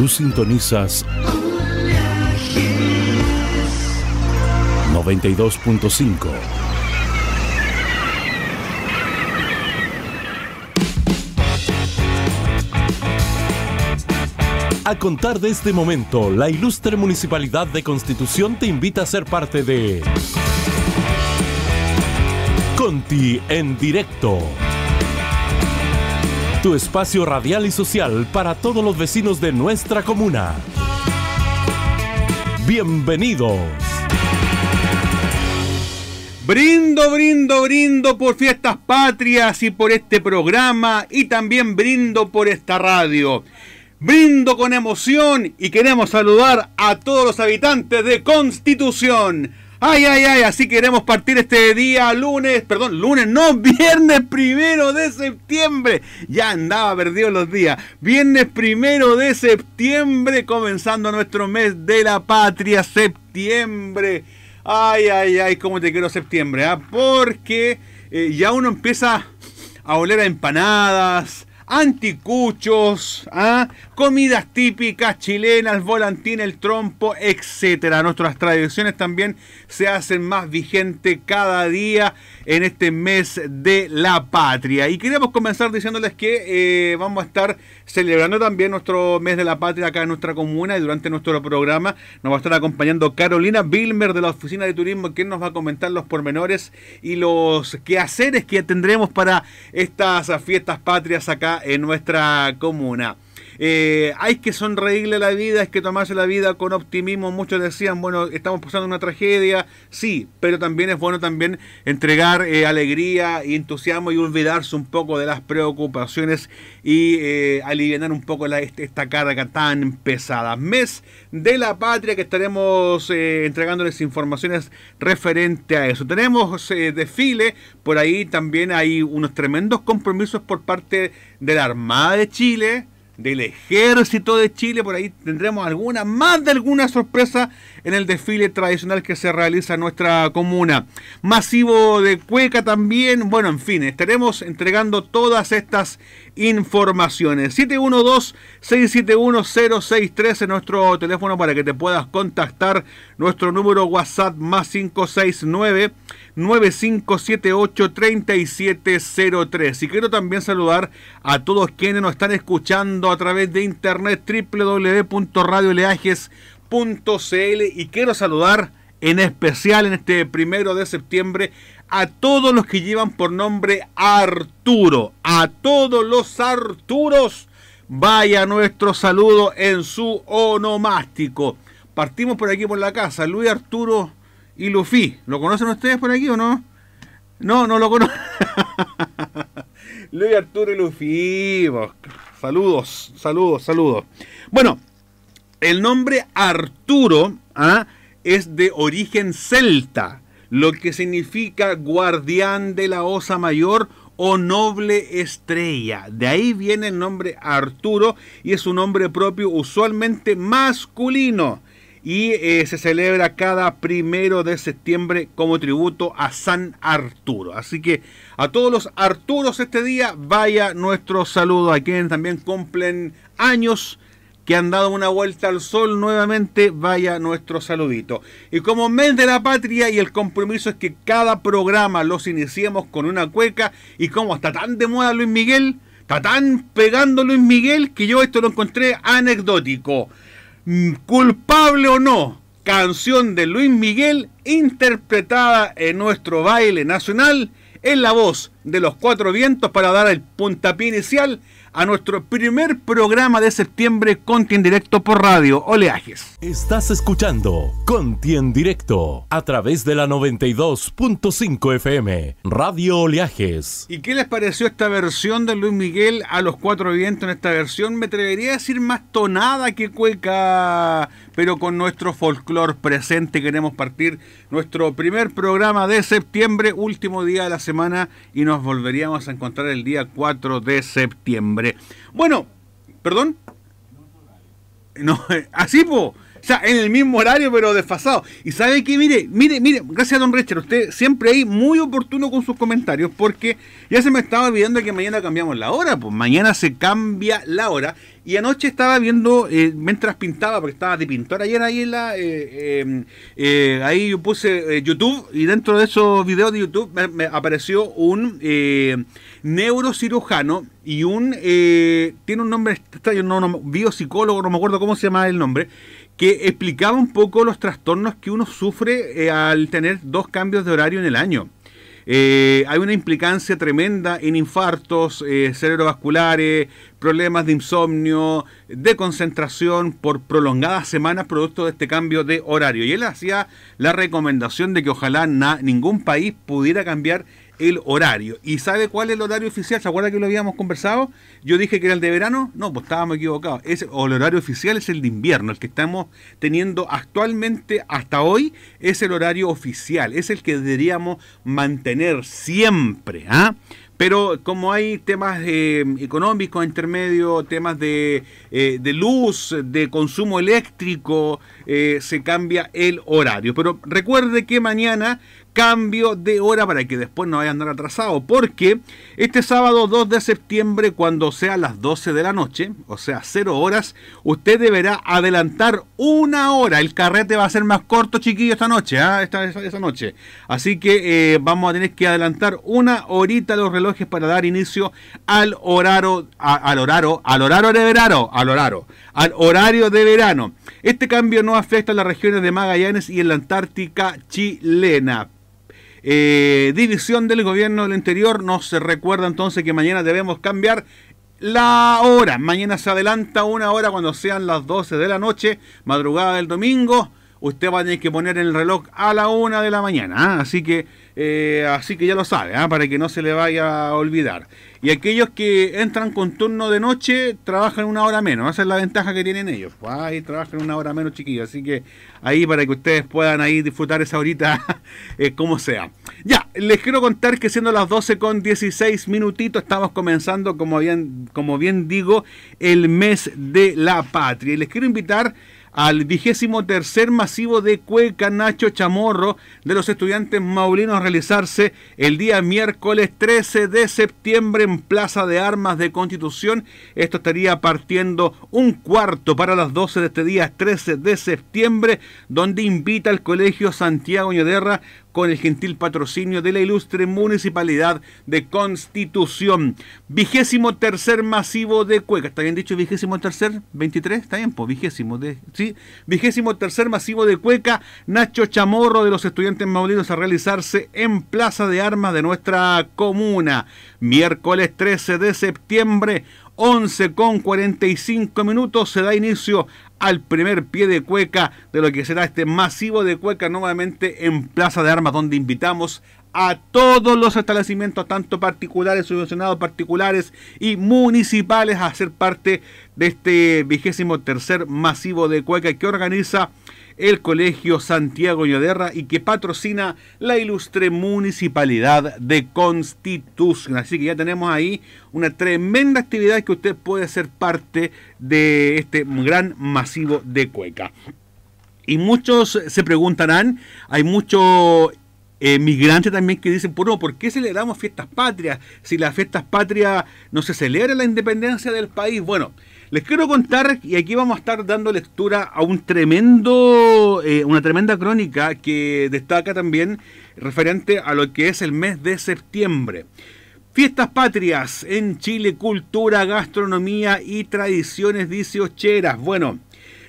Tú sintonizas 92.5. A contar de este momento, la ilustre Municipalidad de Constitución te invita a ser parte de Conti en directo tu espacio radial y social para todos los vecinos de nuestra comuna. Bienvenidos. Brindo, brindo, brindo por fiestas patrias y por este programa y también brindo por esta radio. Brindo con emoción y queremos saludar a todos los habitantes de Constitución Ay, ay, ay, así queremos partir este día lunes, perdón, lunes, no, viernes primero de septiembre. Ya andaba perdido los días. Viernes primero de septiembre, comenzando nuestro mes de la patria, septiembre. Ay, ay, ay, cómo te quiero septiembre, ¿ah? Porque eh, ya uno empieza a oler a empanadas, anticuchos, ¿ah? comidas típicas chilenas, volantín, el trompo, etcétera. Nuestras tradiciones también se hacen más vigentes cada día en este mes de la patria. Y queríamos comenzar diciéndoles que eh, vamos a estar celebrando también nuestro mes de la patria acá en nuestra comuna y durante nuestro programa nos va a estar acompañando Carolina Bilmer de la Oficina de Turismo, que nos va a comentar los pormenores y los quehaceres que tendremos para estas fiestas patrias acá en nuestra comuna. Eh, hay que sonreírle la vida, hay que tomarse la vida con optimismo. Muchos decían, bueno, estamos pasando una tragedia, sí, pero también es bueno también entregar eh, alegría y entusiasmo y olvidarse un poco de las preocupaciones y eh, aliviar un poco la, este, esta carga tan pesada. Mes de la patria que estaremos entregándoles informaciones referente a eso. Tenemos desfile, por ahí también hay unos tremendos compromisos por parte de la Armada de Chile del ejército de Chile. Por ahí tendremos alguna, más de alguna sorpresa en el desfile tradicional que se realiza en nuestra comuna. Masivo de Cueca también. Bueno, en fin, estaremos entregando todas estas informaciones. 712-671-063 en nuestro teléfono para que te puedas contactar. Nuestro número WhatsApp más 569-9578-3703. Y quiero también saludar a todos quienes nos están escuchando a través de internet www.radioleajes.cl e y quiero saludar en especial en este primero de septiembre, a todos los que llevan por nombre Arturo, a todos los Arturos, vaya nuestro saludo en su onomástico. Partimos por aquí por la casa, Luis Arturo y Luffy. ¿Lo conocen ustedes por aquí o no? No, no lo conozco. Luis Arturo y Luffy. Saludos, saludos, saludos. Bueno, el nombre Arturo, ¿ah? es de origen celta, lo que significa guardián de la osa mayor o noble estrella. De ahí viene el nombre Arturo y es un nombre propio usualmente masculino. Y eh, se celebra cada primero de septiembre como tributo a San Arturo. Así que a todos los Arturos este día vaya nuestro saludo a quienes también cumplen años que han dado una vuelta al sol nuevamente, vaya nuestro saludito. Y como mes de la patria y el compromiso es que cada programa los iniciemos con una cueca y como está tan de moda Luis Miguel, está tan pegando Luis Miguel que yo esto lo encontré anecdótico. Mm, culpable o no, canción de Luis Miguel interpretada en nuestro baile nacional en la voz de los cuatro vientos para dar el puntapié inicial a nuestro primer programa de septiembre Conti en Directo por Radio Oleajes. Estás escuchando Conti en Directo a través de la 92.5 FM Radio Oleajes. ¿Y qué les pareció esta versión de Luis Miguel a los cuatro vientos en esta versión? Me atrevería a decir más tonada que cueca pero con nuestro folclore presente queremos partir nuestro primer programa de septiembre, último día de la semana, y nos volveríamos a encontrar el día 4 de septiembre. Bueno, perdón. No, así, pues. O sea, en el mismo horario, pero desfasado. Y sabe que, mire, mire, mire, gracias a don Recher, usted siempre ahí muy oportuno con sus comentarios, porque ya se me estaba olvidando que mañana cambiamos la hora, pues mañana se cambia la hora. Y anoche estaba viendo, eh, mientras pintaba, porque estaba de pintor ayer ahí en la. Eh, eh, ahí yo puse YouTube y dentro de esos videos de YouTube me, apareció un neurocirujano y un. tiene un nombre extraño, no, no, biopsicólogo, no me acuerdo cómo se llama el nombre que explicaba un poco los trastornos que uno sufre eh, al tener dos cambios de horario en el año. Eh, hay una implicancia tremenda en infartos eh, cerebrovasculares, problemas de insomnio, de concentración por prolongadas semanas producto de este cambio de horario. Y él hacía la recomendación de que ojalá ningún país pudiera cambiar el horario. ¿Y sabe cuál es el horario oficial? ¿Se acuerda que lo habíamos conversado? Yo dije que era el de verano. No, pues estábamos equivocados. Es, el horario oficial es el de invierno. El que estamos teniendo actualmente hasta hoy es el horario oficial. Es el que deberíamos mantener siempre. ¿ah? Pero como hay temas mm, económicos intermedios, temas eh, de, luz, de consumo eléctrico, eh, se cambia el horario. Pero recuerde que mañana cambio de hora para que después no vaya a andar atrasado. Porque este sábado 2 de septiembre, cuando sea las 12 de la noche, o sea, 0 horas, usted deberá adelantar una hora. El carrete va a ser más corto, chiquillo, esta noche, ¿ah? esta, esa, noche. Así que eh, vamos a tener que adelantar una horita los relojes para dar inicio al horario, al horario, al horario de verano, al horario, al horario de verano. Este cambio no afecta a las regiones de Magallanes y en la Antártica chilena eh, división del gobierno del interior. Nos recuerda entonces que mañana debemos cambiar la hora. Mañana se adelanta una hora cuando sean las 12 de la noche, madrugada del domingo. Usted va a tener que poner el reloj a la una de la mañana, ¿ah? así que eh, así que ya lo sabe, ¿ah? para que no se le vaya a olvidar. Y aquellos que entran con turno de noche trabajan una hora menos. Esa es la ventaja que tienen ellos. Pues, ahí trabajan una hora menos, chiquillos. Así que ahí para que ustedes puedan ahí disfrutar esa horita eh, como sea. Ya, les quiero contar que siendo las 12 con 16 minutitos estamos comenzando, como bien, como bien digo, el mes de la patria. Y les quiero invitar al vigésimo tercer masivo de Cueca Nacho Chamorro de los estudiantes maulinos realizarse el día miércoles 13 de septiembre en Plaza de Armas de Constitución. Esto estaría partiendo un cuarto para las 12 de este día 13 de septiembre, donde invita al Colegio Santiago Ñoderra con el gentil patrocinio de la ilustre Municipalidad de Constitución. Vigésimo tercer masivo de cueca. ¿Está bien dicho vigésimo tercer? ¿23? Está bien, pues vigésimo. De, ¿sí? Vigésimo tercer masivo de cueca. Nacho Chamorro de los estudiantes maulinos a realizarse en Plaza de Armas de nuestra comuna. Miércoles 13 de septiembre. 11 con 45 minutos se da inicio al primer pie de cueca de lo que será este masivo de cueca nuevamente en Plaza de Armas, donde invitamos a todos los establecimientos, tanto particulares, subvencionados particulares y municipales, a ser parte de este vigésimo tercer masivo de cueca que organiza el Colegio Santiago Yoderra y que patrocina la ilustre Municipalidad de Constitución. Así que ya tenemos ahí una tremenda actividad que usted puede ser parte de este gran masivo de cueca. Y muchos se preguntarán, hay muchos eh, migrantes también que dicen, no, ¿por qué celebramos fiestas patrias? Si las fiestas patrias no se celebra la independencia del país. Bueno, les quiero contar, y aquí vamos a estar dando lectura a un tremendo, eh, una tremenda crónica que destaca también referente a lo que es el mes de septiembre. Fiestas patrias en Chile, cultura, gastronomía y tradiciones dieciocheras. Bueno,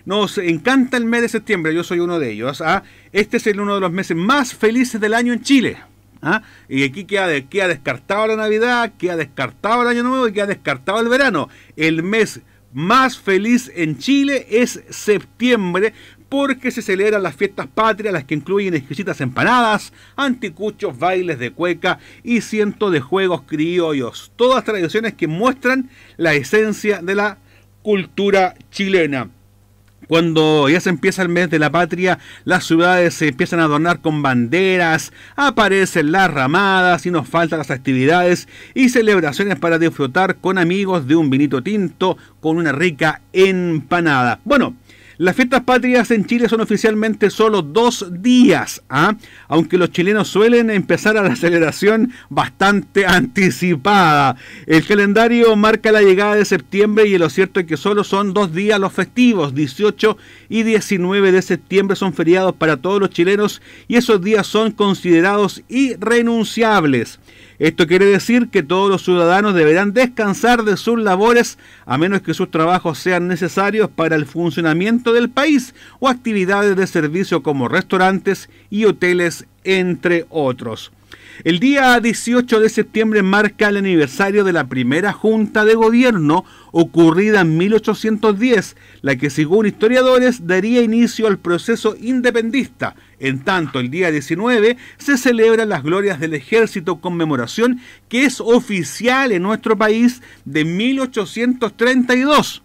nos encanta el mes de septiembre, yo soy uno de ellos. ¿ah? Este es el uno de los meses más felices del año en Chile. ¿ah? Y aquí queda, ha descartado la Navidad, queda descartado el Año Nuevo y queda descartado el verano. El mes más feliz en Chile es septiembre porque se celebran las fiestas patrias, las que incluyen exquisitas empanadas, anticuchos, bailes de cueca y cientos de juegos criollos. Todas tradiciones que muestran la esencia de la cultura chilena. Cuando ya se empieza el mes de la patria, las ciudades se empiezan a adornar con banderas, aparecen las ramadas y nos faltan las actividades y celebraciones para disfrutar con amigos de un vinito tinto con una rica empanada. Bueno, las fiestas patrias en Chile son oficialmente solo dos días, ¿ah? aunque los chilenos suelen empezar a la celebración bastante anticipada. El calendario marca la llegada de septiembre y lo cierto es que solo son dos días los festivos, 18 y 19 de septiembre son feriados para todos los chilenos y esos días son considerados irrenunciables. Esto quiere decir que todos los ciudadanos deberán descansar de sus labores a menos que sus trabajos sean necesarios para el funcionamiento del país o actividades de servicio como restaurantes y hoteles, entre otros. El día 18 de septiembre marca el aniversario de la primera junta de gobierno ocurrida en 1810, la que según historiadores daría inicio al proceso independista. En tanto, el día 19 se celebran las glorias del ejército conmemoración que es oficial en nuestro país de 1832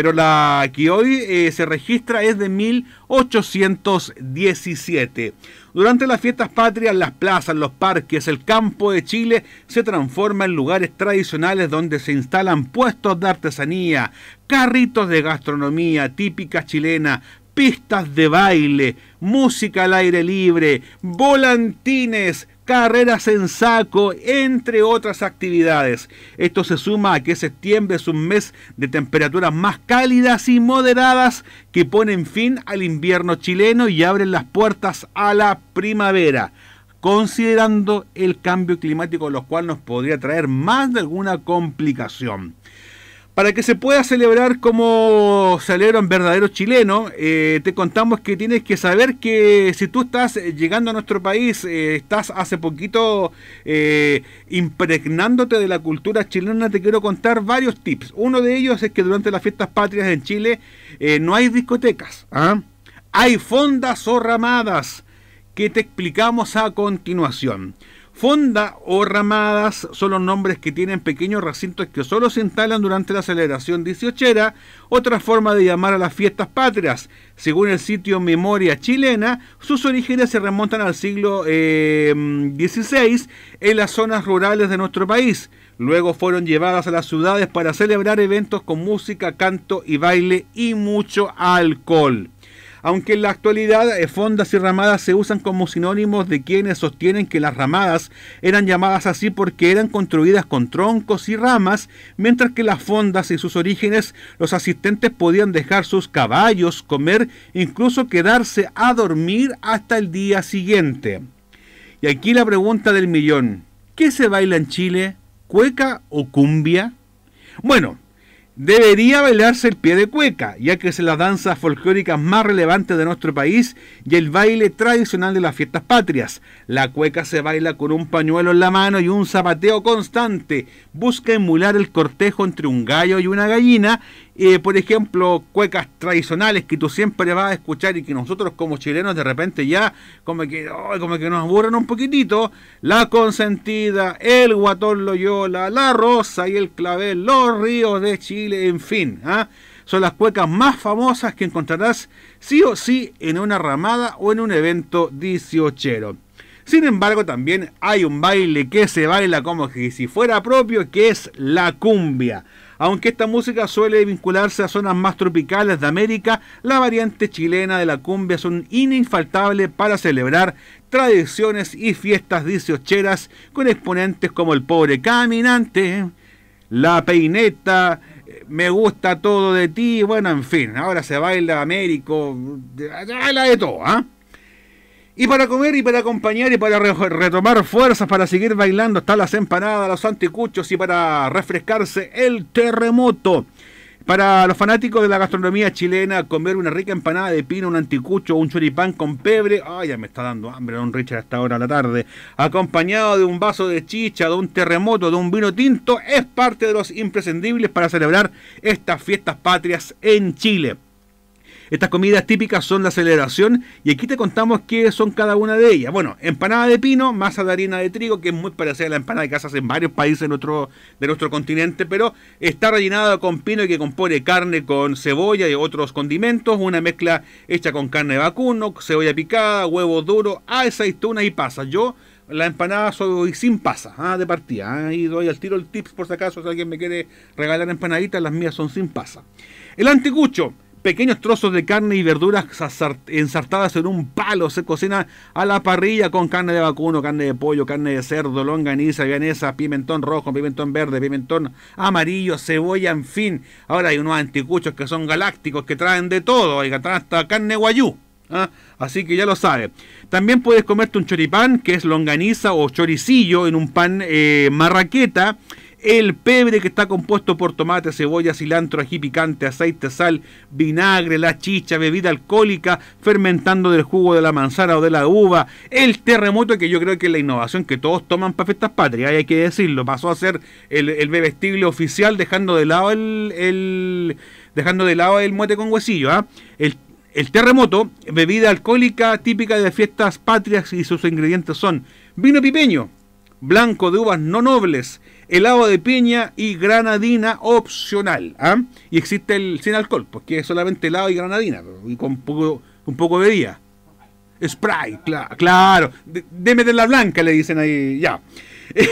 pero la que hoy eh, se registra es de 1817. Durante las fiestas patrias, las plazas, los parques, el campo de Chile se transforma en lugares tradicionales donde se instalan puestos de artesanía, carritos de gastronomía típica chilena, pistas de baile, música al aire libre, volantines, carreras en saco, entre otras actividades. Esto se suma a que septiembre es un mes de temperaturas más cálidas y moderadas que ponen fin al invierno chileno y abren las puertas a la primavera considerando el cambio climático, lo cual nos podría traer más de alguna complicación. Para que se pueda celebrar como celebran un verdadero chileno, eh, te contamos que tienes que saber que si tú estás eh, llegando a nuestro país, eh, estás hace poquito impregnándote de la cultura chilena, te quiero contar varios tips. Uno de ellos es que durante las fiestas patrias en Chile no hay discotecas, ¿ah? hay fondas o ramadas que te explicamos a continuación. Fonda o ramadas son los nombres que tienen pequeños recintos que solo se instalan durante la celebración dieciochera, otra forma de llamar a las fiestas patrias. Según el sitio Memoria Chilena, sus orígenes se remontan al siglo XVI em, en las zonas rurales de nuestro país. Luego fueron llevadas a las ciudades para celebrar eventos con música, canto y baile y mucho alcohol aunque en la actualidad eh, fondas y ramadas se usan como sinónimos de quienes sostienen que las ramadas eran llamadas así porque eran construidas con troncos y ramas, mientras que las fondas y sus orígenes los asistentes podían dejar sus caballos, comer, incluso quedarse a dormir hasta el día siguiente. Y aquí la pregunta del millón, ¿qué se baila en Chile? ¿Cueca o cumbia? Bueno, Debería bailarse el pie de cueca, ya que es la danza folclórica más relevante de nuestro país y el baile tradicional de las fiestas patrias. La cueca se baila con un pañuelo en la mano y un zapateo constante. Busca emular el cortejo entre un gallo y una gallina por ejemplo, cuecas tradicionales que tú siempre vas a escuchar y que nosotros como chilenos de repente ya como que, como que nos aburren un poquitito, la consentida, el guatón Loyola, la rosa y el clavel, los ríos de Chile, en fin. ¿ah? Son las cuecas más famosas que encontrarás sí o sí en una ramada o en un evento diciochero Sin embargo, también hay un baile que se baila como que si fuera propio, que es la cumbia. Aunque esta música suele vincularse a zonas más tropicales de América, la variante chilena de la cumbia es un ininfaltable para celebrar tradiciones y fiestas dieciocheras con exponentes como el pobre caminante, la peineta, me gusta todo de ti, bueno, en fin, ahora se baila Américo, baila de todo, ¿ah? Y para comer y para acompañar y para retomar fuerzas para seguir bailando están las empanadas, los anticuchos y para refrescarse el terremoto. Para los fanáticos de la gastronomía chilena, comer una rica empanada de pino, un anticucho, un choripán con pebre. Ay, ya me está dando hambre don Richard esta hora de la tarde. Acompañado de un vaso de chicha, de un terremoto, de un vino tinto, es parte de los imprescindibles para celebrar estas fiestas patrias en Chile. Estas comidas típicas son la aceleración y aquí te contamos qué son cada una de ellas. Bueno, empanada de pino, masa de harina de trigo, que es muy parecida a la empanada de casas en varios países de nuestro, de nuestro continente, pero está rellenada con pino y que compone carne con cebolla y otros condimentos, una mezcla hecha con carne de vacuno, cebolla picada, huevo duro, ah, esa aceituna y pasa. Yo la empanada soy sin pasa. ¿ah? de partida. Ah, ahí Y doy al tiro el tips por si acaso si alguien me quiere regalar empanaditas, las mías son sin pasa. El anticucho pequeños trozos de carne y verduras ensartadas en un palo. Se cocina a la parrilla con carne de vacuno, carne de pollo, carne de cerdo, longaniza, ganesa, pimentón rojo, pimentón verde, pimentón amarillo, cebolla, en fin. Ahora hay unos anticuchos que son galácticos, que traen de todo, Hay hasta carne guayú. ¿ah? Así que ya lo sabes. También puedes comerte un choripán, que es longaniza o choricillo en un pan eh, marraqueta el pebre que está compuesto por tomate, cebolla, cilantro, ají picante, aceite, sal, vinagre, la chicha, bebida alcohólica, fermentando del jugo de la manzana o de la uva. El terremoto, que yo creo que es la innovación que todos toman para fiestas patrias, hay que decirlo. Pasó a ser el, bebestible oficial, dejando de lado el, dejando de lado el muete con huesillo. ¿ah? El el terremoto, bebida alcohólica típica de fiestas patrias y sus ingredientes son vino pipeño, blanco de uvas no nobles, helado de piña y granadina opcional. ¿ah? Y existe el sin alcohol, porque pues, es solamente helado y granadina, y con poco, un poco de bebida. Sprite, claro. deme de la blanca, le dicen ahí, ya.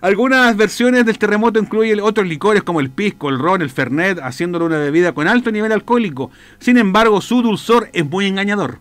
Algunas versiones del terremoto incluyen otros licores como el pisco, el ron, el fernet, haciéndolo una bebida con alto nivel alcohólico. Sin embargo, su dulzor es muy engañador.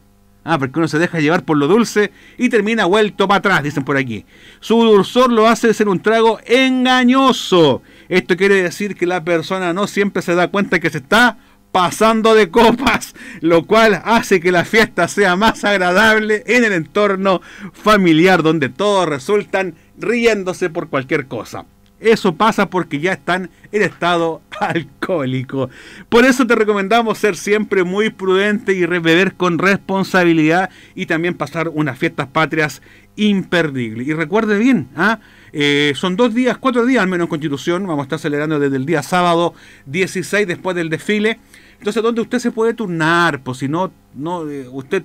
Ah, porque uno se deja llevar por lo dulce y termina vuelto para atrás, dicen por aquí. Su dulzor lo hace ser un trago engañoso. Esto quiere decir que la persona no siempre se da cuenta que se está pasando de copas, lo cual hace que la fiesta sea más agradable en el entorno familiar donde todos resultan riéndose por cualquier cosa. Eso pasa porque ya están en estado alcohólico. Por eso te recomendamos ser siempre muy prudente y beber con responsabilidad y también pasar unas fiestas patrias imperdibles. Y recuerde bien, ¿ah? eh, son dos días, cuatro días al menos en Constitución, vamos a estar celebrando desde el día sábado 16 después del desfile. Entonces, ¿dónde usted se puede turnar, pues si no, no eh, usted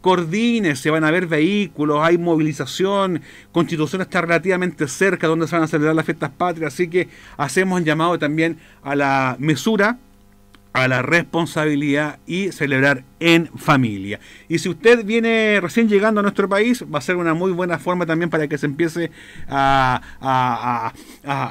coordine, se van a ver vehículos, hay movilización, Constitución está relativamente cerca donde se van a celebrar las fiestas patrias, así que hacemos un llamado también a la mesura, a la responsabilidad y celebrar en familia. Y si usted viene recién llegando a nuestro país, va a ser una muy buena forma también para que se empiece a,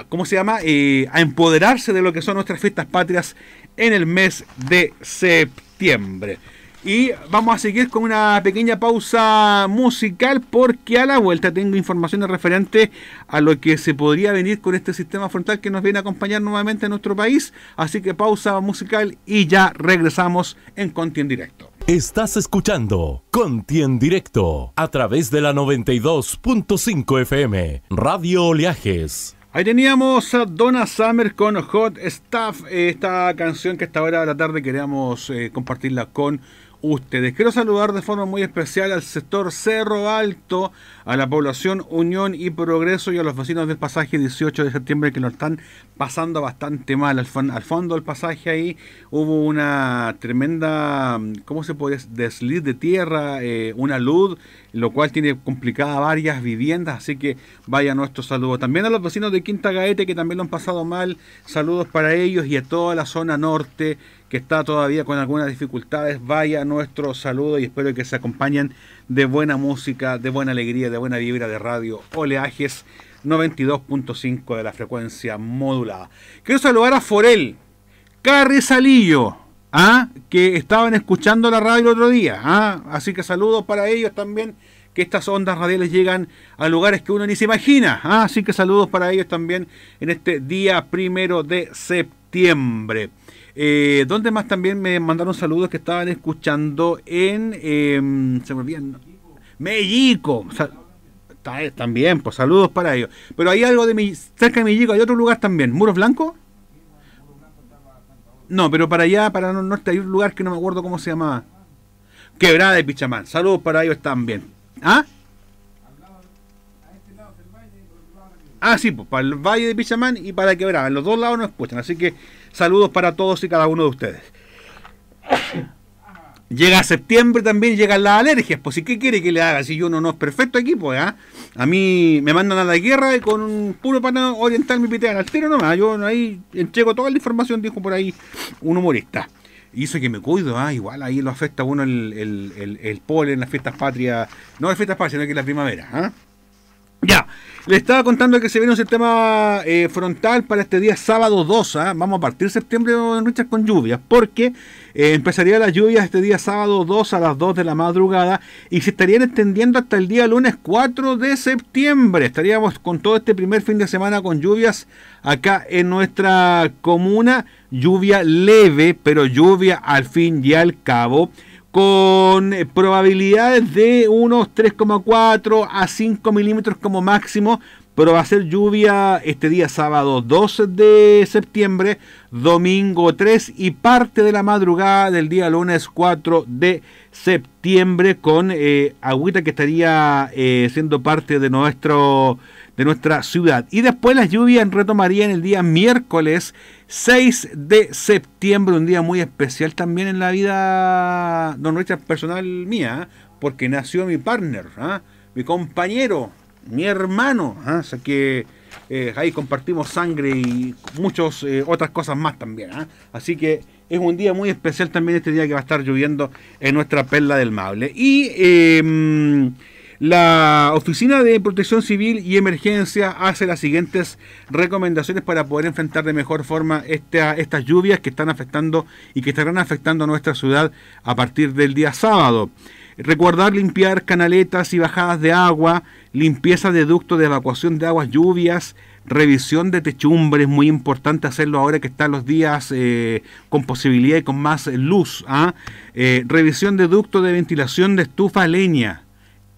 ¿cómo se llama? Eh, a empoderarse de lo que son nuestras fiestas patrias en el mes de septiembre. Y vamos a seguir con una pequeña pausa musical porque a la vuelta tengo informaciones referente a lo que se podría venir con este sistema frontal que nos viene a acompañar nuevamente en nuestro país. Así que pausa musical y ya regresamos en Conti en Directo. Estás escuchando Conti en Directo a través de la 92.5 FM, Radio Oleajes. Ahí teníamos a Donna Summer con Hot Stuff, esta canción que hasta ahora de la tarde queríamos eh, compartirla con ustedes. Quiero saludar de forma muy especial al sector Cerro Alto, a la población Unión y Progreso y a los vecinos del pasaje 18 de septiembre que lo están pasando bastante mal. Al, al fondo del pasaje ahí hubo una tremenda, ¿cómo se puede? Desliz de tierra, eh, una luz, lo cual tiene complicada varias viviendas, así que vaya nuestro saludo. También a los vecinos de Quinta Gaete que también lo han pasado mal, saludos para ellos y a toda la zona norte que está todavía con algunas dificultades, vaya nuestro saludo y espero que se acompañen de buena música, de buena alegría, de buena vibra de radio Oleajes 92.5 de la frecuencia modulada. Quiero saludar a Forel Carrizalillo, ¿ah? que estaban escuchando la radio el otro día, ¿ah? así que saludos para ellos también que estas ondas radiales llegan a lugares que uno ni se imagina. ¿ah? Así que saludos para ellos también en este día primero de septiembre. Eh, donde más también me mandaron saludos que estaban escuchando en. Em, se me olvidan. México. también, pues saludos para ellos. Pero hay algo de mi, cerca de México, hay otro lugar también. ¿Muros Blancos? No, pero para allá, para el norte, hay un lugar que no me acuerdo cómo se llamaba. Quebrada de Pichamán. Saludos para ellos también. ¿Ah? Ah, sí, pues, para el Valle de Pichamán y para la Quebrada. los dos lados nos escuchan. Así que saludos para todos y cada uno de ustedes. Llega septiembre también, llegan las alergias. Pues, ¿y qué quiere que le haga? Si yo no, no es perfecto aquí, pues, ¿ah? A mí me mandan a la guerra y con un puro para oriental mi pitean al tiro nomás. Yo ahí entrego toda la información, dijo por ahí un humorista. Y eso que me cuido, ¿ah? igual ahí lo afecta uno el, polen las fiestas patrias. No las fiestas patrias, sino que es la primavera. ¿ah? Ya, le estaba contando que se viene un sistema eh, frontal para este día sábado 2. ¿ah? Vamos a partir septiembre, de Richard, con lluvias, porque eh, empezaría las lluvias este día sábado 2 a las 2 de la madrugada y se estarían extendiendo hasta el día lunes 4 de septiembre. Estaríamos con todo este primer fin de semana con lluvias acá en nuestra comuna. Lluvia leve, pero lluvia al fin y al cabo con eh, probabilidades de unos 3,4 a 5 milímetros como máximo, pero va a ser lluvia este día sábado 12 de septiembre, domingo 3 y parte de la madrugada del día lunes 4 de septiembre con eh, agüita que estaría eh, siendo parte de, nuestro, de nuestra ciudad. Y después las lluvias en el día miércoles 6 de septiembre, un día muy especial también en la vida, don Richard, personal mía, ¿eh? porque nació mi partner, ¿ah? mi compañero, mi hermano. Así ¿ah? que eh, ahí compartimos sangre y muchas eh, otras cosas más también. ¿ah? Así que es un día muy especial también este día que va a estar lloviendo en nuestra perla del Mable. Y em, la Oficina de Protección Civil y Emergencia hace las siguientes recomendaciones para poder enfrentar de mejor forma estas lluvias que están afectando y que estarán afectando a nuestra ciudad a partir del día sábado. Recordar limpiar canaletas y bajadas de agua, limpieza de ductos de evacuación de aguas lluvias, revisión de techumbres, muy importante hacerlo ahora que están los días eh, con posibilidad y con más luz. ¿ah? Eh, revisión de ductos de ventilación de estufa leña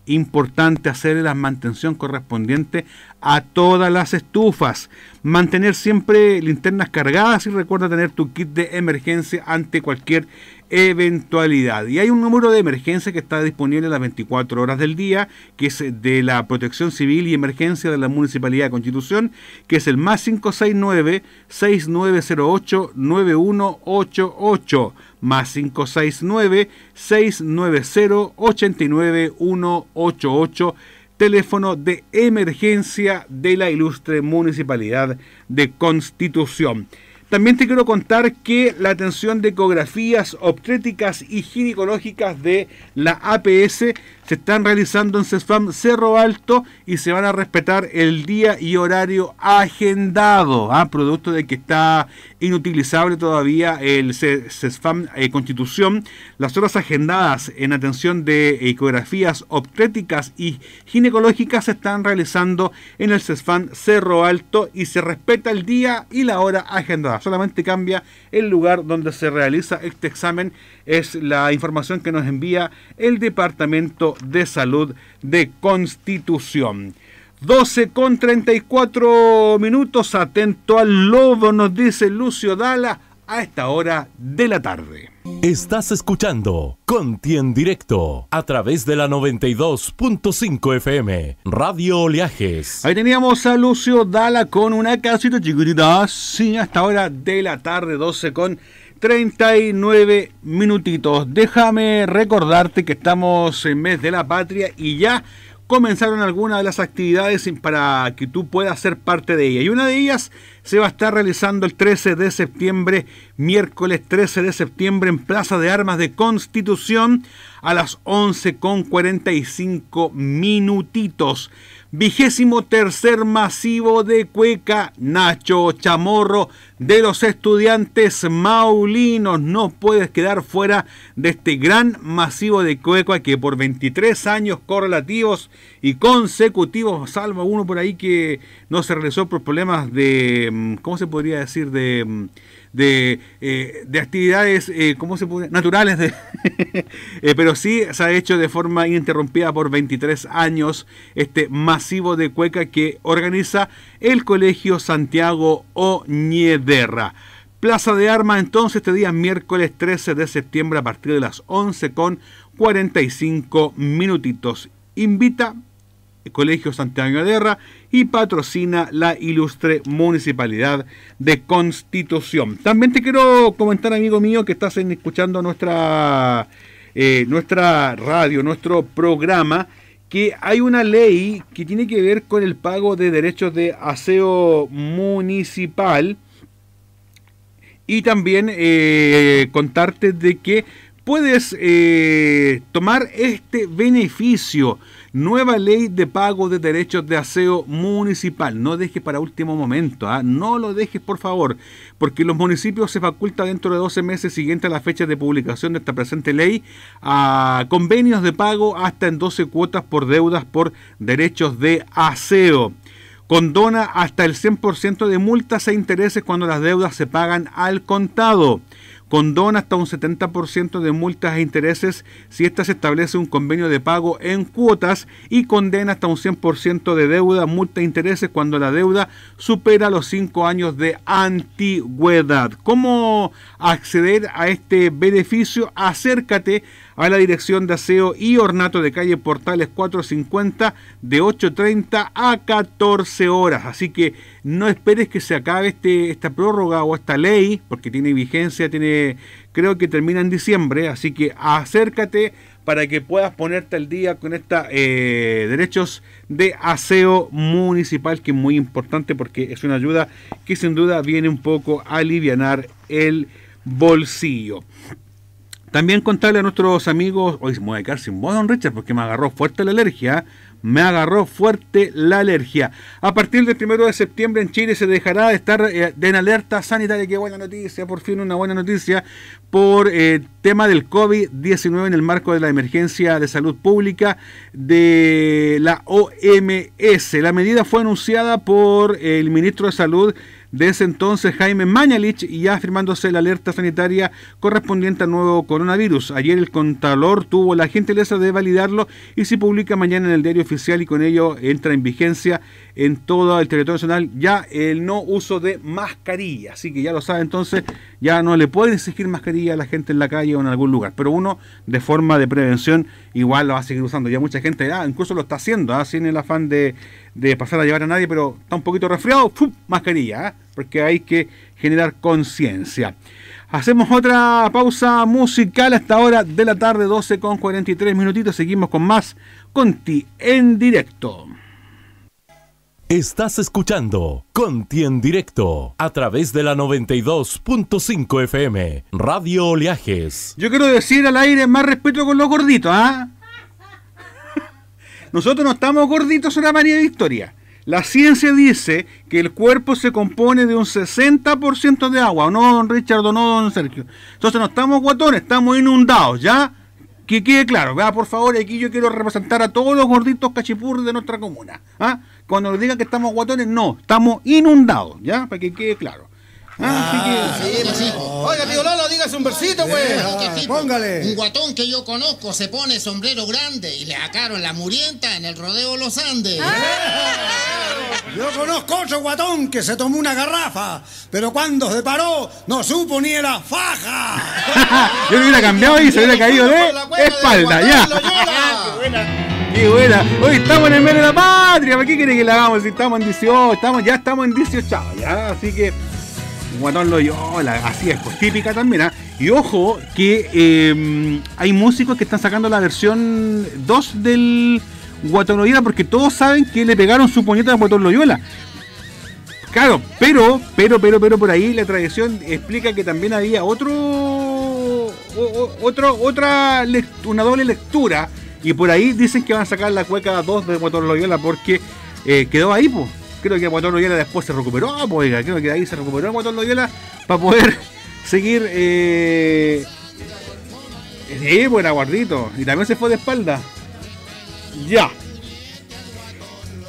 importante hacer la mantención correspondiente a todas las estufas. Mantener siempre linternas cargadas y recuerda tener tu kit de emergencia ante cualquier eventualidad. Y hay un número de emergencia que está disponible a las 24 horas del día, que es de la Protección Civil y Emergencia de la Municipalidad de Constitución, que es el más 569-6908-9188, más 569-690-89188 teléfono de emergencia de la ilustre Municipalidad de Constitución. También te quiero contar que la atención de ecografías obstétricas y ginecológicas de la APS se están realizando en CESFAM Cerro Alto y se van a respetar el día y horario agendado, a ¿ah? producto de que está inutilizable todavía el CESFAM eh, Constitución. Las horas agendadas en atención de ecografías obstétricas y ginecológicas se están realizando en el CESFAM Cerro Alto y se respeta el día y la hora agendada. Solamente cambia el lugar donde se realiza este examen. Es la información que nos envía el Departamento de Salud de Constitución. 12 con 34 minutos, atento al lobo, nos dice Lucio Dala a esta hora de la tarde. Estás escuchando en Directo a través de la 92.5 FM Radio Oleajes. Ahí teníamos a Lucio Dala con una casita chiquitita, sí, esta hora de la tarde, 12 con 39 minutitos. Déjame recordarte que estamos en mes de la patria y ya comenzaron algunas de las actividades para que tú puedas ser parte de ellas. Y una de ellas se va a estar realizando el 13 de septiembre, miércoles 13 de septiembre, en Plaza de Armas de Constitución a las con 11.45 minutitos vigésimo tercer masivo de Cueca, Nacho Chamorro, de los estudiantes maulinos. No puedes quedar fuera de este gran masivo de Cueca que por 23 años correlativos y consecutivos, salvo uno por ahí que no se realizó por problemas de, mm, ¿cómo se podría decir? De mm, eh, de, actividades, eh, se Naturales, eh, pero sí se ha hecho de forma ininterrumpida por 23 años este masivo de cueca que organiza el Colegio Santiago Oñederra. Plaza de Armas entonces este día miércoles 13 de septiembre a partir de las 11 con 45 minutitos. Invita Colegio Santiago de Guerra y patrocina la ilustre Municipalidad de Constitución. También te quiero comentar, amigo mío, que estás escuchando nuestra, eh, nuestra radio, nuestro programa, que hay una ley que tiene que ver con el pago de derechos de aseo municipal. Y también eh, contarte de que puedes eh, tomar este beneficio Nueva ley de pago de derechos de aseo municipal. No dejes para último momento, ¿ah? no lo dejes por favor, porque los municipios se faculta dentro de 12 meses siguiente a la fecha de publicación de esta presente ley a convenios de pago hasta en 12 cuotas por deudas por derechos de aseo. Condona hasta el 100% de multas e intereses cuando las deudas se pagan al contado condona hasta un 70% de multas e intereses si ésta se establece un convenio de pago en cuotas y condena hasta un 100% de deuda, multa e intereses cuando la deuda supera los 5 años de antigüedad. ¿Cómo acceder a este beneficio? Acércate a la Dirección de Aseo y Ornato de calle Portales 450 de 8.30 a 14 horas. Así que no esperes que se acabe este, esta prórroga o esta ley, porque tiene vigencia, tiene creo que termina en diciembre, así que acércate para que puedas ponerte al día con estos eh, derechos de aseo municipal, que es muy importante porque es una ayuda que sin duda viene un poco a aliviar el bolsillo. También contarle a nuestros amigos, hoy se me voy a quedar sin voz, don Richard, porque me agarró fuerte la alergia. Me agarró fuerte la alergia. A partir del primero de septiembre en Chile se dejará de estar eh, en alerta sanitaria. Qué buena noticia, por fin una buena noticia por el eh, tema del COVID-19 en el marco de la emergencia de salud pública de la OMS. La medida fue anunciada por el ministro de Salud ese entonces, Jaime Mañalich ya firmándose la alerta sanitaria correspondiente al nuevo coronavirus. Ayer el contralor tuvo la gentileza de validarlo y se publica mañana en el diario oficial y con ello entra en vigencia en todo el territorio nacional ya el no uso de mascarilla. Así que ya lo sabe entonces, ya no le puede exigir mascarilla a la gente en la calle o en algún lugar. Pero uno, de forma de prevención, igual lo va a seguir usando. Ya mucha gente, ah, incluso lo está haciendo, así ah, el afán de, de pasar a llevar a nadie, pero está un poquito resfriado, mascarilla, ¿eh? porque hay que generar conciencia. Hacemos otra pausa musical hasta ahora de la tarde, 12 con 43 minutitos. Seguimos con más Conti en directo. Estás escuchando Conti en directo a través de la 92.5 FM, Radio Oleajes. Yo quiero decir al aire más respeto con los gorditos, ¿ah? Nosotros no estamos gorditos en la manía de Victoria. La ciencia dice que el cuerpo se compone de un 60% de agua, no, don Richard, o no, don Sergio? Entonces no estamos guatones, estamos inundados, ¿ya? Que quede claro, vea por favor, aquí yo quiero representar a todos los gorditos cachipurros de nuestra comuna. ¿ah? Cuando nos digan que estamos guatones, no, estamos inundados, ¿ya? Para que quede claro. Ah, ah, Oiga, tío Lalo, dígase un versito, güey. Pues. Pues. Póngale. Un guatón que yo conozco se pone sombrero grande y le sacaron la murienta en el rodeo Los Andes. Ah. Yo conozco otro guatón que se tomó una garrafa, pero cuando se paró no supo ni la faja. yo lo hubiera cambiado Y se hubiera caído de pues, espalda, ya. Qué buena. Hoy estamos en el medio de la patria. ¿Para qué quiere que la hagamos? Si estamos en 18, estamos, ya estamos en 18, ya. Así que Guatón Loyola, así es, pues típica también. ¿ah? Y ojo que em, hay músicos que están sacando la versión 2 del Guatón Loyola porque todos saben que le pegaron su puñeta a Guatón Loyola. Claro, pero, pero, pero, pero por ahí la tradición explica que también había otro, otro, otra, una doble lectura y por ahí dicen que van a sacar la cueca 2 de Guatón Loyola porque eh, quedó ahí, pues creo que Guatón Loyola después se recuperó, pues, oiga, creo que ahí se recuperó Guatón Loyola para poder seguir. Eh, sí, bueno, pues, guardito. Y también se fue de espalda. Ya.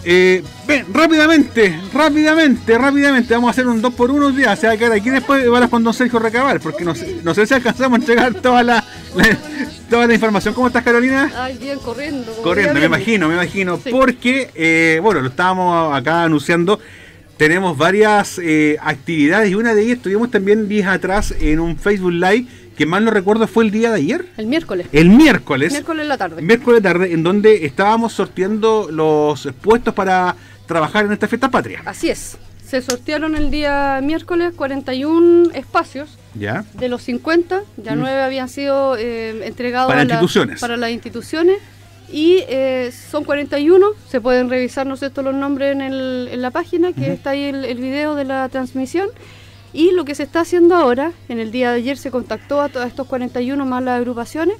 Eh, ven, rápidamente, rápidamente, rápidamente. Vamos a hacer un 2 por 1 ya. O sea, que aquí después van a con Don Sergio Recabar. Porque no sé, no sé si alcanzamos a llegar todas la... Toda la información. ¿Cómo estás, Carolina? Ay, bien, corriendo. Corriendo, me imagino, me imagino. Porque, eh, bueno, lo estábamos acá anunciando. Tenemos varias eh, actividades y una de ellas estuvimos también días atrás en un Facebook Live que mal no recuerdo fue el día de ayer. El miércoles. El miércoles. Miércoles en la tarde. Miércoles tarde, en donde estábamos sorteando los puestos para trabajar en esta fiesta patria. Así es. Se sortearon el día miércoles 41 espacios de los 50, ya mm. nueve 9 habían sido eh, entregados para, Las, para las instituciones y eh, son 41, se pueden revisar ¿no los nombres en, el, en la página, que está ahí el, video de la transmisión. Y lo que se está haciendo ahora, en el día de ayer se contactó a todos estos 41 más las agrupaciones,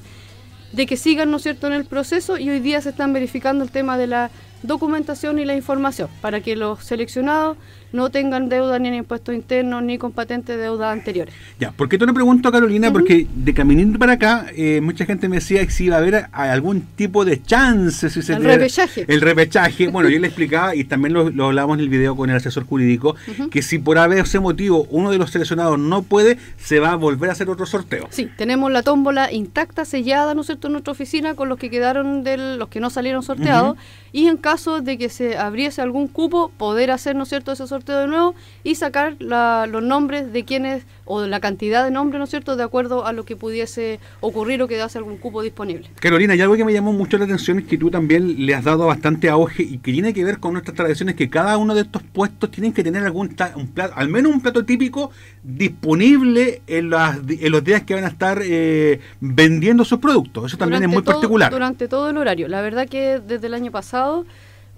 de que sigan ¿no cierto? en el proceso y hoy día se están verificando el tema de la documentación y la información para que los seleccionados no tengan deuda ni en impuestos internos ni con patentes de deuda anteriores. Ya, ¿por qué te lo pregunto, Carolina? Porque de caminando para acá, eh, mucha gente me decía que si iba a haber eh, algún tipo de chance. Si se el repechaje. El repechaje. Bueno, yo le explicaba y también lo, hablamos en el video con el asesor jurídico, que si por haber ese motivo uno de los seleccionados no puede, se va a volver a hacer otro sorteo. Sí, tenemos la tómbola intacta, sellada, ¿no es cierto?, en nuestra oficina con los que quedaron, del, los que no salieron sorteados. Y en caso de que se abriese algún cupo, poder hacer, ¿no es cierto?, ese sorteo de nuevo y sacar los nombres de quienes, o la cantidad de nombres, ¿no es cierto?, de acuerdo a lo que pudiese ocurrir o quedase algún cupo disponible. Carolina, y algo que me llamó mucho la atención es que tú también le has dado bastante auge y que tiene que ver con nuestras tradiciones, que cada uno de estos puestos tienen que tener algún plato, al menos un plato típico disponible en, las, los días que van a estar eh, vendiendo sus productos. Eso también es muy particular. Durante todo el horario. La verdad que desde el año pasado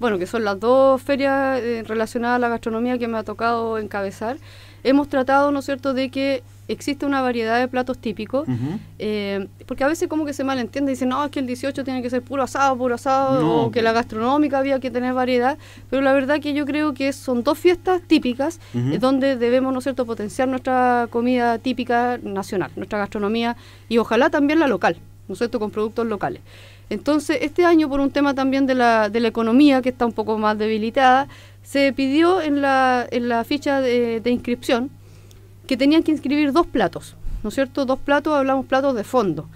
bueno, que son las dos ferias eh, relacionadas a la gastronomía que me ha tocado encabezar, hemos tratado, ¿no es cierto?, de que existe una variedad de platos típicos, eh, porque a veces como que se malentiende, dicen, no, es que el 18 tiene que ser puro asado, puro asado, o que pues. la gastronómica había que tener variedad, pero la verdad que yo creo que son dos fiestas típicas eh, donde debemos, ¿no es cierto?, potenciar nuestra comida típica nacional, nuestra gastronomía y ojalá también la local, ¿no es cierto?, con productos locales. Entonces, este año, por un tema también de la, economía, que está un poco más debilitada, se pidió en la, ficha de, inscripción que tenían que inscribir dos platos, ¿no es cierto? Dos platos, hablamos platos de fondo.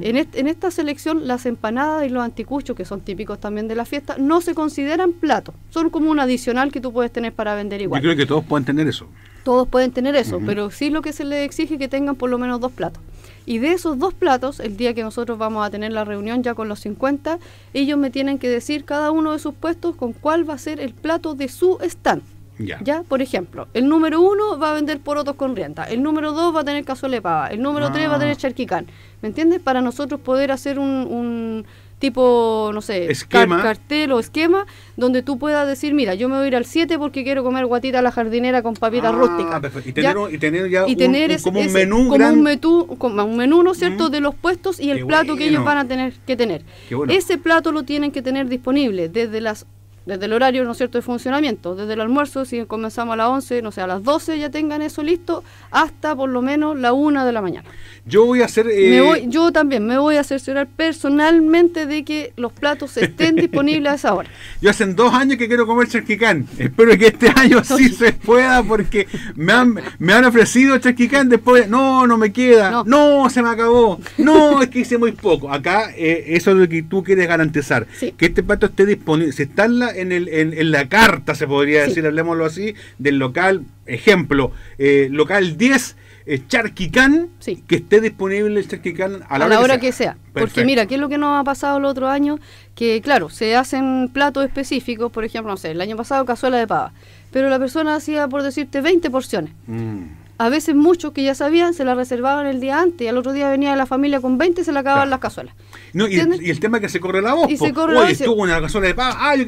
en, esta selección, las empanadas y los anticuchos, que son típicos también de la fiesta, no se consideran platos. Son como un adicional que tú puedes tener para vender igual. Yo creo que todos pueden tener eso. Todos pueden tener eso, pero sí lo que se les exige es que tengan por lo menos dos platos. Y de esos dos platos, el día que nosotros vamos a tener la reunión ya con los 50, ellos me tienen que decir cada uno de sus puestos con cuál va a ser el plato de su stand. Ya. Por ejemplo, el número uno va a vender porotos con rienda, el número dos va a tener cazuela de pava, el número tres va a tener ah. charquicán. ¿Me entiendes? Para nosotros poder hacer un tipo, no sé, cartel o esquema, donde tú puedas decir, mira, yo me voy a ir al 7 porque quiero comer guatita a la jardinera con papitas ah, rústicas. Y tener, ya, como un menú como un, menú, ¿no es cierto?, de los puestos y el plato que ellos van a tener que tener. Ese plato lo tienen que tener disponible desde las desde el horario, ¿no es cierto?, de funcionamiento, desde el almuerzo, si comenzamos a las 11, no sé, a las 12 ya tengan eso listo, hasta por lo menos la una de la mañana. Yo voy a hacer... Eh, yo también me voy a cerciorar personalmente de que los platos estén disponibles a esa hora. Yo hace dos años que quiero comer charquicán, espero que este año sí se pueda porque me han, me han ofrecido charquicán, después, no, no me queda, no. se me acabó, no, es que hice muy poco. Acá eh, eso es lo que tú quieres garantizar, que este plato esté disponible, si está en la en, el, en, la carta, se podría decir, hablemoslo así, del local, ejemplo, eh, local 10. Eh, Charquicán, que esté disponible el Charquicán a la, hora, que sea. Porque mira, ¿qué es lo que nos ha pasado el otro año? Que claro, se hacen platos específicos, por ejemplo, no sé, el año pasado cazuela de pava, pero la persona hacía, por decirte, 20 porciones. Mm a veces muchos que ya sabían se la reservaban el día antes, y al otro día venía la familia con 20 y se la acababan las cazuelas. No, y, el, tema es que se corre la voz. Y se corre cazuela de ah, yo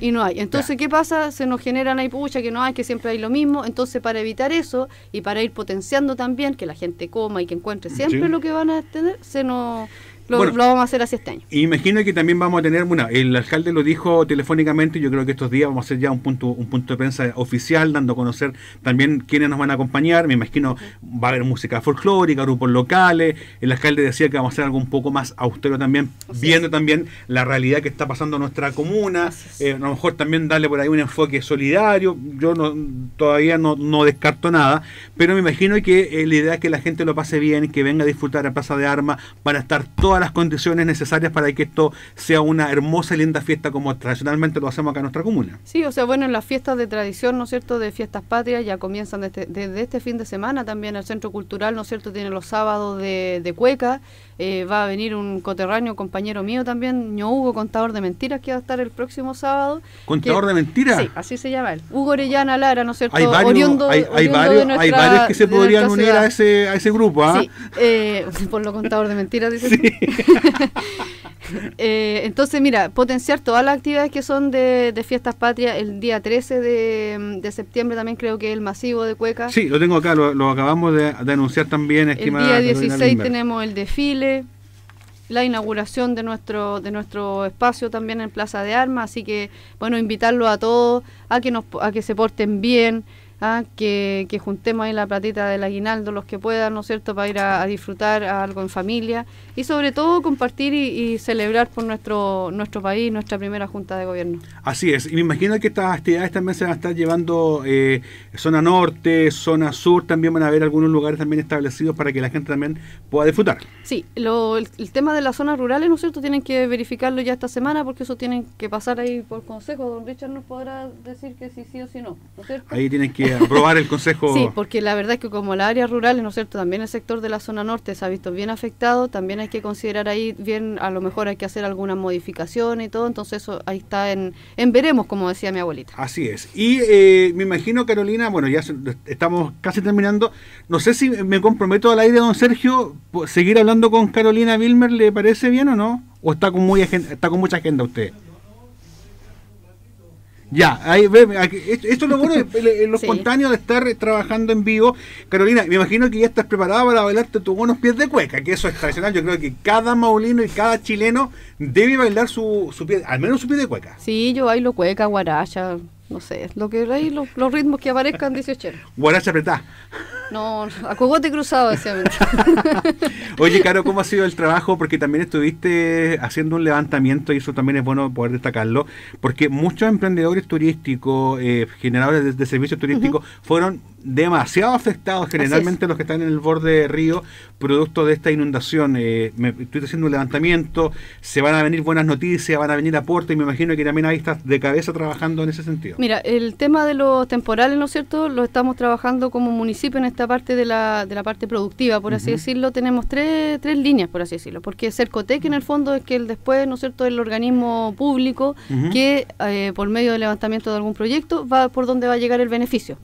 Y no, hay, Entonces, ¿qué pasa? Se nos generan ahí, pucha, que no hay, que siempre hay lo mismo. Entonces, para evitar eso y para ir potenciando también que la gente coma y que encuentre siempre lo que van a tener, se nos lo, vamos a hacer así este año. Imagino que también vamos a tener, bueno, el alcalde lo dijo telefónicamente, yo creo que estos días vamos a hacer ya un punto, un punto de prensa oficial, dando a conocer también quiénes nos van a acompañar. Me imagino va a haber música folclórica, grupos locales. El alcalde decía que vamos a hacer algo un poco más austero también, viendo también la realidad que está pasando en nuestra comuna. Eh, a lo mejor también darle por ahí un enfoque solidario. Yo no, todavía no, no descarto nada, pero me imagino que eh, la idea es que la gente lo pase bien, que venga a disfrutar a Plaza de Armas para estar todas las condiciones necesarias para que esto sea una hermosa y linda fiesta como tradicionalmente lo hacemos acá en nuestra comuna. Sí, o sea, bueno, en las fiestas de tradición, ¿no es cierto?, de fiestas patrias ya comienzan desde, este fin de semana también el Centro Cultural, ¿no es cierto?, tiene los sábados de, cueca, eh, va a venir un coterráneo compañero mío también, ño Hugo, contador de mentiras, que va a estar el próximo sábado. ¿Contador de mentiras? Sí, así se llama él. Hugo Orellana Lara, ¿no es cierto?, hay varios, hay, varios, que se podrían unir a ese, a ese grupo, ¿ah? Sí, eh, por lo contador de mentiras, dice. Eh, entonces, mira, potenciar todas las actividades que son de, fiestas patrias. El día 13 de, septiembre también creo que el masivo de Cueca. Sí, lo tengo acá, lo, acabamos de, denunciar anunciar también, El día 16 tenemos el desfile, la inauguración de nuestro, de nuestro espacio también en Plaza de Armas. Así que, bueno, invitarlo a todos a que, nos, a que se porten bien ¿ah? que, juntemos ahí la platita del aguinaldo, los que puedan, ¿no es cierto?, para ir a, disfrutar algo en familia y sobre todo compartir y, celebrar por nuestro nuestro país, nuestra primera junta de gobierno. Así es, y me imagino que estas actividades también se van a estar llevando eh, zona norte, zona sur, también van a haber algunos lugares también establecidos para que la gente también pueda disfrutar. Sí, el, tema de las zonas rurales, ¿no es cierto?, tienen que verificarlo ya esta semana porque eso tienen que pasar ahí por consejo, don Richard nos podrá decir que sí, sí o sí no, ¿no es cierto? Ahí tienen que aprobar el Consejo. Sí, porque la verdad es que como la área rural ¿no es cierto?, también el sector de la zona norte se ha visto bien afectado, también hay que considerar ahí bien, a lo mejor hay que hacer alguna modificación y todo, entonces ahí está en, en veremos, como decía mi abuelita. Así es. Y eh, me imagino, Carolina, bueno, ya estamos casi terminando, no sé si me comprometo al aire, don Sergio, seguir hablando con Carolina Wilmer, ¿le parece bien o no? ¿O está con, muy, está con mucha agenda usted? Ya, ahí esto, es lo bueno, es lo espontáneo de estar eh, trabajando en vivo. Carolina, me imagino que ya estás preparada para bailarte tus buenos pies de cueca, que eso es tradicional. Yo creo que cada maulino y cada chileno debe bailar su, su pie, al menos su pie de cueca. Sí, yo bailo cueca, guaracha, no sé, lo que hay, los, ritmos que aparezcan dice Chelo. guaracha apretada. No, a cogote cruzado decía. Oye, Caro, ¿cómo ha sido el trabajo? Porque también estuviste haciendo un levantamiento y eso también es bueno poder destacarlo, porque muchos emprendedores turísticos, eh, generadores de, servicios turísticos, fueron demasiado afectados, generalmente los que están en el borde de río, producto de esta inundación. Eh, me, estoy haciendo un levantamiento, se van a venir buenas noticias, van a venir aportes y me imagino que también ahí estás de cabeza trabajando en ese sentido. Mira, el tema de los temporales, ¿no es cierto? Lo estamos trabajando como municipio en este esta parte de la, de la parte productiva, por así decirlo, tenemos tres, tres líneas, por así decirlo, porque Cercotec en el fondo es que el después, ¿no es cierto?, el organismo público que eh, por medio del levantamiento de algún proyecto va por donde va a llegar el beneficio.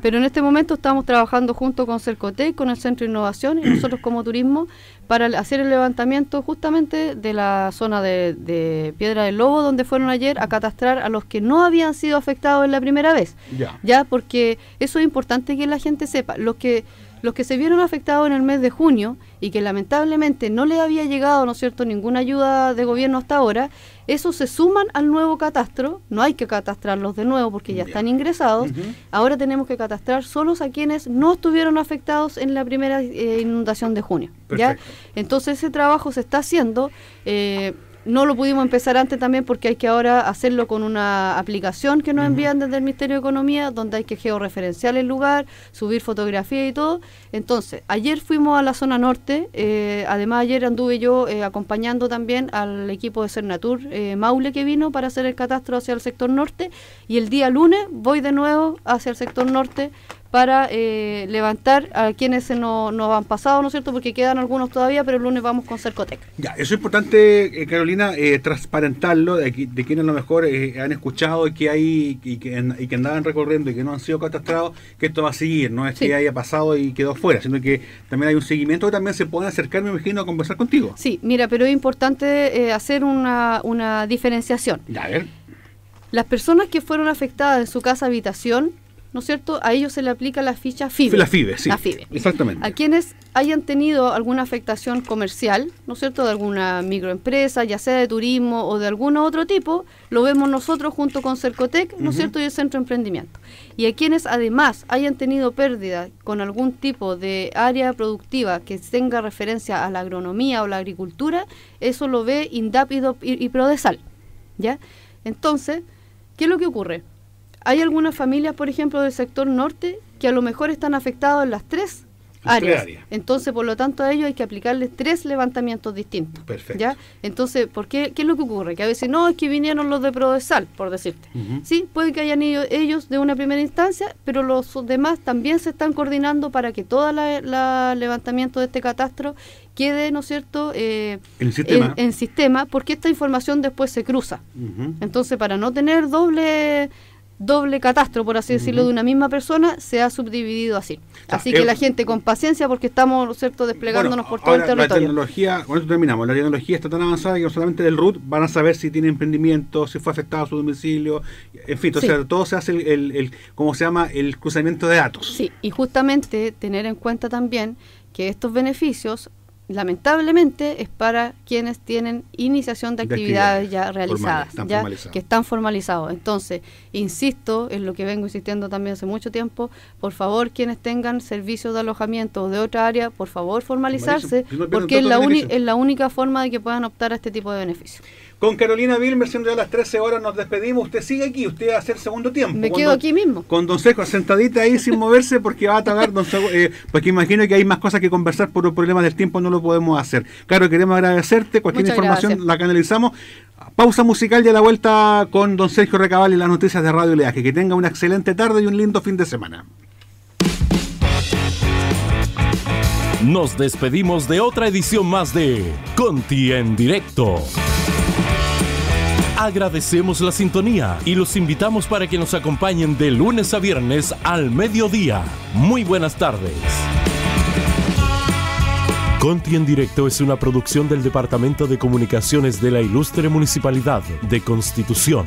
Pero en este momento estamos trabajando junto con Cercotec, con el Centro de Innovación y nosotros como turismo para hacer el levantamiento justamente de la zona de, Piedra del Lobo, donde fueron ayer a catastrar a los que no habían sido afectados en la primera vez. Ya. ya, porque eso es importante que la gente sepa. Los que los que se vieron afectados en el mes de junio y que lamentablemente no les había llegado, ¿no es cierto?, ninguna ayuda de gobierno hasta ahora, esos se suman al nuevo catastro, no hay que catastrarlos de nuevo porque ya están ingresados, ahora tenemos que catastrar solos a quienes no estuvieron afectados en la primera eh, inundación de junio. ¿ya? Entonces ese trabajo se está haciendo. Eh, no lo pudimos empezar antes también porque hay que ahora hacerlo con una aplicación que nos envían desde el Ministerio de Economía, donde hay que georreferenciar el lugar, subir fotografía y todo. Entonces, ayer fuimos a la zona norte, eh, además ayer anduve yo eh, acompañando también al equipo de Cernatur eh, Maule que vino para hacer el catastro hacia el sector norte y el día lunes voy de nuevo hacia el sector norte para eh, levantar a quienes no, nos han pasado, ¿no es cierto? Porque quedan algunos todavía, pero el lunes vamos con Cercotec. Ya, eso es importante, eh, Carolina, eh, transparentarlo de, quienes a lo mejor han escuchado y que hay y que, andaban recorriendo y que no han sido catastrados, que esto va a seguir, no es que haya pasado y quedó fuera, sino que también hay un seguimiento que también se pueden acercar, me imagino, a conversar contigo. Sí, mira, pero es importante hacer una, diferenciación. a ver. Las personas que fueron afectadas en su casa habitación ¿no es cierto? A ellos se le aplica la ficha FIBE. La FIBE, sí. La FIBE. Exactamente. A quienes hayan tenido alguna afectación comercial, ¿no es cierto?, de alguna microempresa, ya sea de turismo o de algún otro tipo, lo vemos nosotros junto con Cercotec, ¿no es cierto?, y el Centro de Emprendimiento. Y a quienes además hayan tenido pérdida con algún tipo de área productiva que tenga referencia a la agronomía o la agricultura, eso lo ve indápido y, y PRODESAL, ¿ya? Entonces, ¿qué es lo que ocurre? Hay algunas familias, por ejemplo, del sector norte que a lo mejor están afectados en las tres Áreas. Entonces, por lo tanto, a ellos hay que aplicarles tres levantamientos distintos. Perfecto. ¿ya? Entonces, ¿por qué, qué es lo que ocurre? Que a veces no, es que vinieron los de Prodesal, por decirte. Sí, puede que hayan ido ellos de una primera instancia, pero los demás también se están coordinando para que todo el levantamiento de este catastro quede, ¿no es cierto?, eh, en, sistema. En, sistema. porque esta información después se cruza. Entonces, para no tener doble doble catastro, por así decirlo, de una misma persona, se ha subdividido así. así que la gente con paciencia, porque estamos ¿cierto? desplegándonos por todo el territorio. La tecnología, con esto terminamos, la tecnología está tan avanzada que no solamente del RUT van a saber si tiene emprendimiento, si fue afectado a su domicilio, en fin, entonces todo se hace, el, el, como se llama, el cruzamiento de datos. Sí, y justamente tener en cuenta también que estos beneficios lamentablemente es para quienes tienen iniciación de, actividades, ya realizadas, ya que están formalizados. Entonces, insisto, es lo que vengo insistiendo también hace mucho tiempo, por favor, quienes tengan servicios de alojamiento de otra área, por favor formalizarse, porque es la, es la única forma de que puedan optar a este tipo de beneficios. Con Carolina Vilmer, siendo ya las 13 horas, nos despedimos. Usted sigue aquí, usted va a hacer segundo tiempo. Me quedo aquí mismo. Con Don Sergio, sentadita ahí sin moverse porque va a tardar Don eh, porque imagino que hay más cosas que conversar por problemas del tiempo, no lo podemos hacer. Claro, queremos agradecerte. Cualquier información la canalizamos. Pausa musical y a la vuelta con Don Sergio Recabal y las noticias de Radio Leaje. Que tenga una excelente tarde y un lindo fin de semana. Nos despedimos de otra edición más de Conti en directo. Agradecemos la sintonía y los invitamos para que nos acompañen de lunes a viernes al mediodía. Muy buenas tardes. Conti en directo es una producción del Departamento de Comunicaciones de la Ilustre Municipalidad de Constitución.